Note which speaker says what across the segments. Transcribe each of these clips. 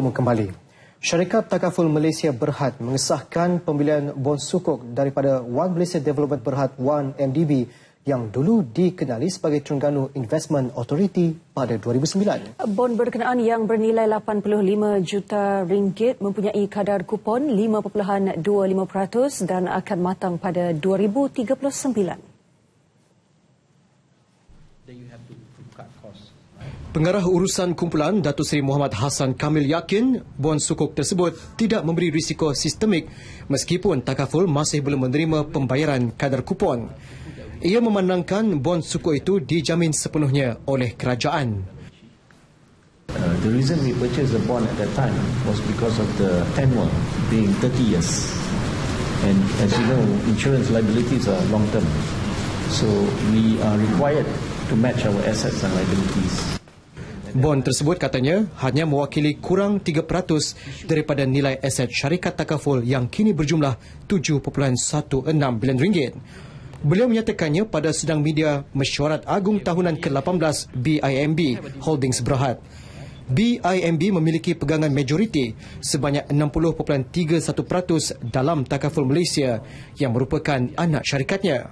Speaker 1: bertemu kembali. Syarikat Takaful Malaysia Berhad mengesahkan pembelian bon sukuk daripada One Malaysia Development Berhad 1 MDB yang dulu dikenali sebagai Terengganu Investment Authority pada 2009.
Speaker 2: Bon berkenaan yang bernilai 85 juta ringgit mempunyai kadar kupon 5.25% dan akan matang pada 2039.
Speaker 1: Pengarah urusan kumpulan Datuk Seri Muhammad Hassan Kamil yakin bon sukuk tersebut tidak memberi risiko sistemik meskipun takaful masih belum menerima pembayaran kadar kupon. Ia memandangkan bon sukuk itu dijamin sepenuhnya oleh kerajaan. Uh, the reason we purchased the bond at that
Speaker 3: time was because of the tenure being 30 years. And as you know, insurance liabilities are long term. So we are required to match our assets and liabilities.
Speaker 1: Bon tersebut katanya hanya mewakili kurang 3% daripada nilai aset syarikat takaful yang kini berjumlah 7.16 bilion ringgit. Beliau menyatakannya pada sedang media mesyuarat agung tahunan ke-18 BIMB Holdings Berhad. BIMB memiliki pegangan majoriti sebanyak 60.31% dalam takaful Malaysia yang merupakan anak syarikatnya.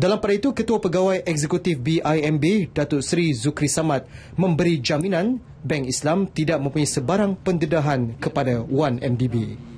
Speaker 1: Dalam pada itu, Ketua Pegawai Eksekutif BIMB, Datuk Seri Zukri Samad, memberi jaminan Bank Islam tidak mempunyai sebarang pendedahan kepada 1MDB.